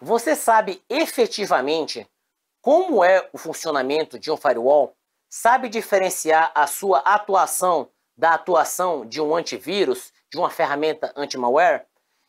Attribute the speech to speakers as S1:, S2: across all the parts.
S1: Você sabe efetivamente como é o funcionamento de um firewall? Sabe diferenciar a sua atuação da atuação de um antivírus, de uma ferramenta anti-malware?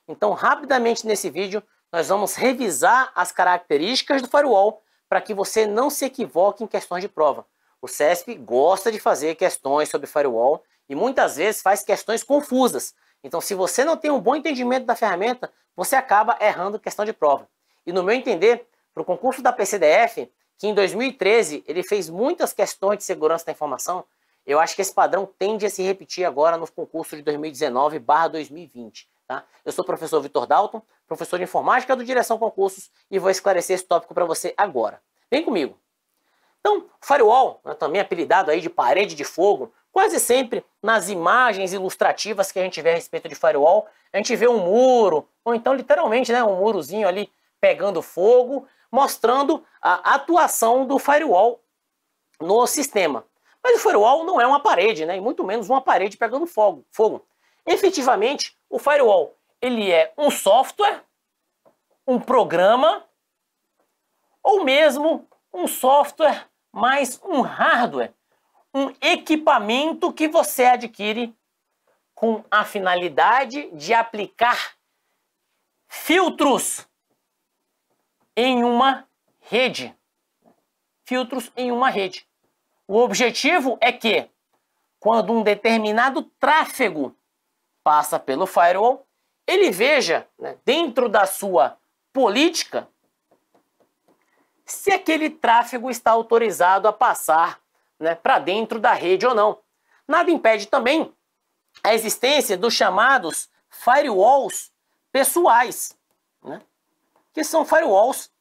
S1: Então, rapidamente nesse vídeo, nós vamos revisar as características do firewall para que você não se equivoque em questões de prova. O CESP gosta de fazer questões sobre firewall e muitas vezes faz questões confusas. Então, se você não tem um bom entendimento da ferramenta, você acaba errando questão de prova. E no meu entender, para o concurso da PCDF, que em 2013 ele fez muitas questões de segurança da informação, eu acho que esse padrão tende a se repetir agora no concurso de 2019 2020. Tá? Eu sou o professor Vitor Dalton, professor de informática do Direção Concursos, e vou esclarecer esse tópico para você agora. Vem comigo. Então, firewall, né, também apelidado aí de parede de fogo, quase sempre nas imagens ilustrativas que a gente vê a respeito de firewall, a gente vê um muro, ou então literalmente né, um murozinho ali pegando fogo, mostrando a atuação do firewall no sistema. Mas o firewall não é uma parede, né? e muito menos uma parede pegando fogo. fogo. Efetivamente, o firewall ele é um software, um programa, ou mesmo um software mais um hardware, um equipamento que você adquire com a finalidade de aplicar filtros em uma rede. Filtros em uma rede. O objetivo é que, quando um determinado tráfego passa pelo firewall, ele veja, né, dentro da sua política, se aquele tráfego está autorizado a passar né, para dentro da rede ou não. Nada impede também a existência dos chamados firewalls pessoais. Né? que são firewalls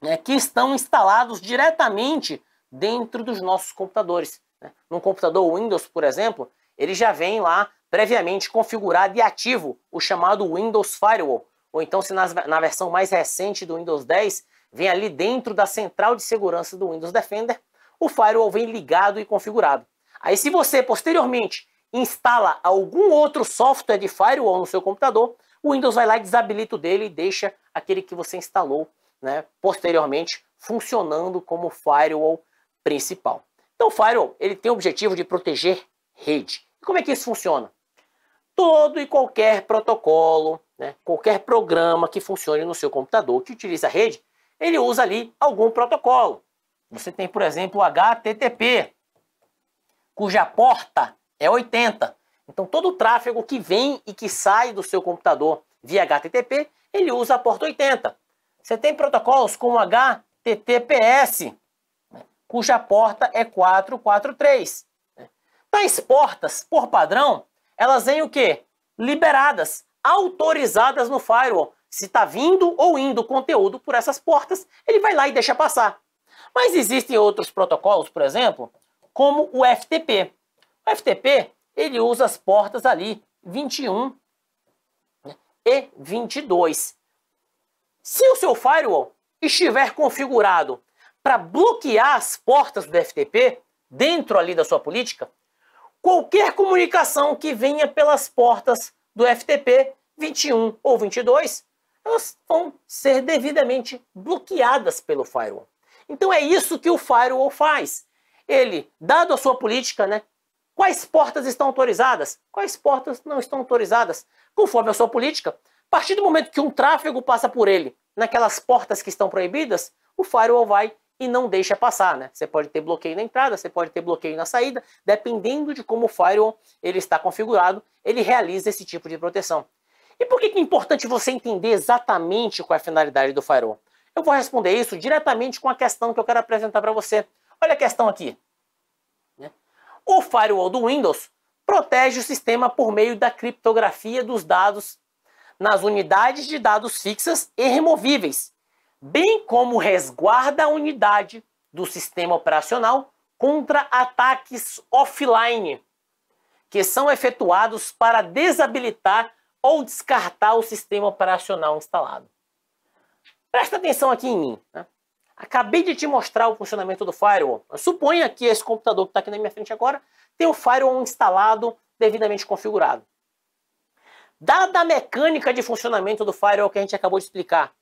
S1: né, que estão instalados diretamente dentro dos nossos computadores. Né? Num computador Windows, por exemplo, ele já vem lá previamente configurado e ativo o chamado Windows Firewall. Ou então, se nas, na versão mais recente do Windows 10, vem ali dentro da central de segurança do Windows Defender, o firewall vem ligado e configurado. Aí, se você posteriormente instala algum outro software de firewall no seu computador, o Windows vai lá e desabilita o dele e deixa aquele que você instalou né, posteriormente, funcionando como firewall principal. Então, o firewall ele tem o objetivo de proteger rede. E como é que isso funciona? Todo e qualquer protocolo, né, qualquer programa que funcione no seu computador que utiliza a rede, ele usa ali algum protocolo. Você tem, por exemplo, o HTTP, cuja porta é 80. Então, todo o tráfego que vem e que sai do seu computador via HTTP ele usa a porta 80. Você tem protocolos como HTTPS, cuja porta é 443. Tais portas, por padrão, elas vêm o quê? Liberadas, autorizadas no firewall. Se está vindo ou indo conteúdo por essas portas, ele vai lá e deixa passar. Mas existem outros protocolos, por exemplo, como o FTP. O FTP, ele usa as portas ali, 21 e 22. Se o seu firewall estiver configurado para bloquear as portas do FTP, dentro ali da sua política, qualquer comunicação que venha pelas portas do FTP 21 ou 22, elas vão ser devidamente bloqueadas pelo firewall. Então é isso que o firewall faz. Ele, dado a sua política, né, Quais portas estão autorizadas? Quais portas não estão autorizadas? Conforme a sua política. A partir do momento que um tráfego passa por ele, naquelas portas que estão proibidas, o firewall vai e não deixa passar, né? Você pode ter bloqueio na entrada, você pode ter bloqueio na saída, dependendo de como o firewall ele está configurado, ele realiza esse tipo de proteção. E por que é importante você entender exatamente qual é a finalidade do firewall? Eu vou responder isso diretamente com a questão que eu quero apresentar para você. Olha a questão aqui. O firewall do Windows protege o sistema por meio da criptografia dos dados nas unidades de dados fixas e removíveis, bem como resguarda a unidade do sistema operacional contra ataques offline, que são efetuados para desabilitar ou descartar o sistema operacional instalado. Presta atenção aqui em mim. Né? Acabei de te mostrar o funcionamento do firewall. Suponha que esse computador que está aqui na minha frente agora tem o firewall instalado, devidamente configurado. Dada a mecânica de funcionamento do firewall que a gente acabou de explicar,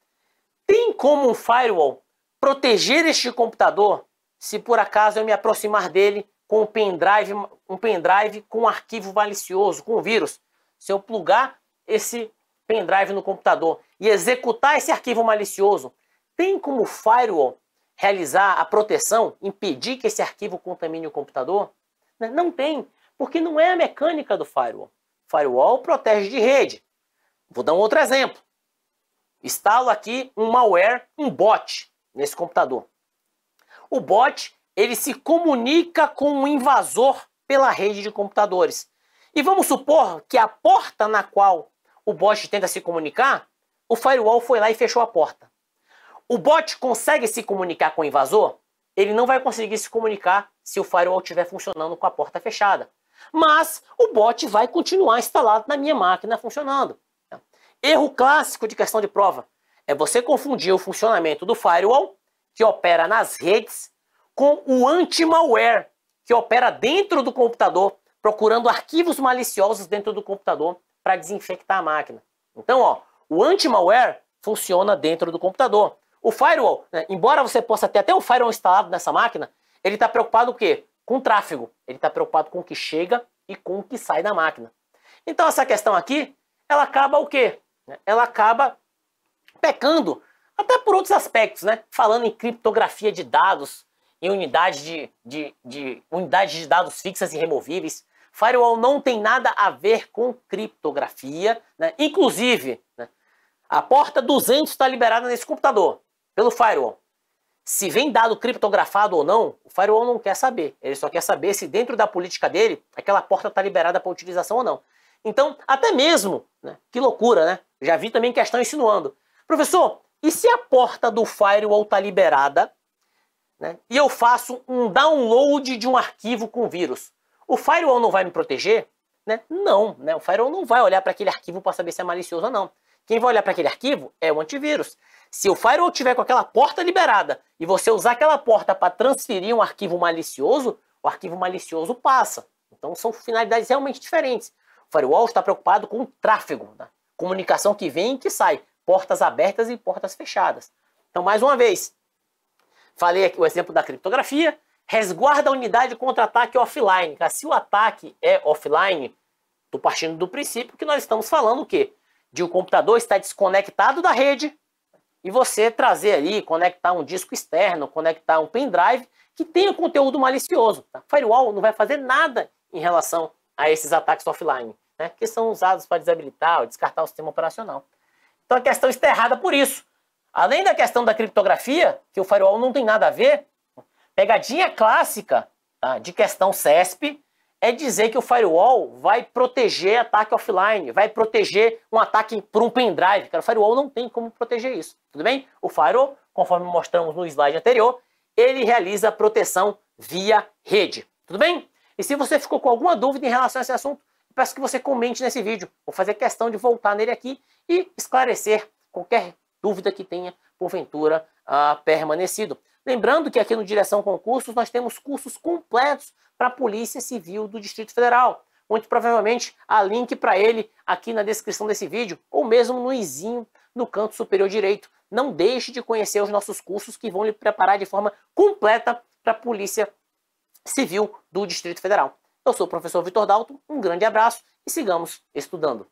S1: tem como um firewall proteger este computador se por acaso eu me aproximar dele com um pendrive, um pendrive com um arquivo malicioso, com um vírus? Se eu plugar esse pendrive no computador e executar esse arquivo malicioso, tem como o firewall realizar a proteção, impedir que esse arquivo contamine o computador? Né? Não tem, porque não é a mecânica do firewall. Firewall protege de rede. Vou dar um outro exemplo. Instalo aqui um malware, um bot, nesse computador. O bot, ele se comunica com um invasor pela rede de computadores. E vamos supor que a porta na qual o bot tenta se comunicar, o firewall foi lá e fechou a porta. O bot consegue se comunicar com o invasor? Ele não vai conseguir se comunicar se o firewall estiver funcionando com a porta fechada. Mas o bot vai continuar instalado na minha máquina funcionando. Erro clássico de questão de prova é você confundir o funcionamento do firewall, que opera nas redes, com o anti-malware, que opera dentro do computador, procurando arquivos maliciosos dentro do computador para desinfectar a máquina. Então, ó, o anti-malware funciona dentro do computador. O firewall, né, embora você possa ter até um firewall instalado nessa máquina, ele está preocupado com o quê? Com o tráfego. Ele está preocupado com o que chega e com o que sai da máquina. Então essa questão aqui, ela acaba o quê? Né, ela acaba pecando até por outros aspectos, né? Falando em criptografia de dados, em unidades de, de, de, unidade de dados fixas e removíveis. Firewall não tem nada a ver com criptografia, né? Inclusive, né? a porta 200 está liberada nesse computador pelo firewall. Se vem dado criptografado ou não, o firewall não quer saber. Ele só quer saber se dentro da política dele, aquela porta está liberada para utilização ou não. Então, até mesmo, né, que loucura, né? Já vi também questão insinuando. Professor, e se a porta do firewall está liberada né, e eu faço um download de um arquivo com vírus? O firewall não vai me proteger? Né? Não, né? o firewall não vai olhar para aquele arquivo para saber se é malicioso ou não. Quem vai olhar para aquele arquivo é o antivírus. Se o firewall tiver com aquela porta liberada e você usar aquela porta para transferir um arquivo malicioso, o arquivo malicioso passa. Então são finalidades realmente diferentes. O firewall está preocupado com o tráfego, né? comunicação que vem e que sai, portas abertas e portas fechadas. Então, mais uma vez, falei aqui o exemplo da criptografia, resguarda a unidade contra ataque offline. Se o ataque é offline, estou partindo do princípio que nós estamos falando o quê? De o um computador estar desconectado da rede e você trazer ali, conectar um disco externo, conectar um pendrive que tenha conteúdo malicioso. Tá? Firewall não vai fazer nada em relação a esses ataques offline, né? que são usados para desabilitar ou descartar o sistema operacional. Então a questão está errada por isso. Além da questão da criptografia, que o firewall não tem nada a ver, pegadinha clássica tá? de questão CESP é dizer que o firewall vai proteger ataque offline, vai proteger um ataque por um pendrive. Cara, o firewall não tem como proteger isso, tudo bem? O firewall, conforme mostramos no slide anterior, ele realiza proteção via rede, tudo bem? E se você ficou com alguma dúvida em relação a esse assunto, peço que você comente nesse vídeo. Vou fazer questão de voltar nele aqui e esclarecer qualquer dúvida que tenha, porventura, ah, permanecido. Lembrando que aqui no Direção Concursos nós temos cursos completos para a Polícia Civil do Distrito Federal. Muito provavelmente há link para ele aqui na descrição desse vídeo ou mesmo no izinho no canto superior direito. Não deixe de conhecer os nossos cursos que vão lhe preparar de forma completa para a Polícia Civil do Distrito Federal. Eu sou o professor Vitor Dalto, um grande abraço e sigamos estudando.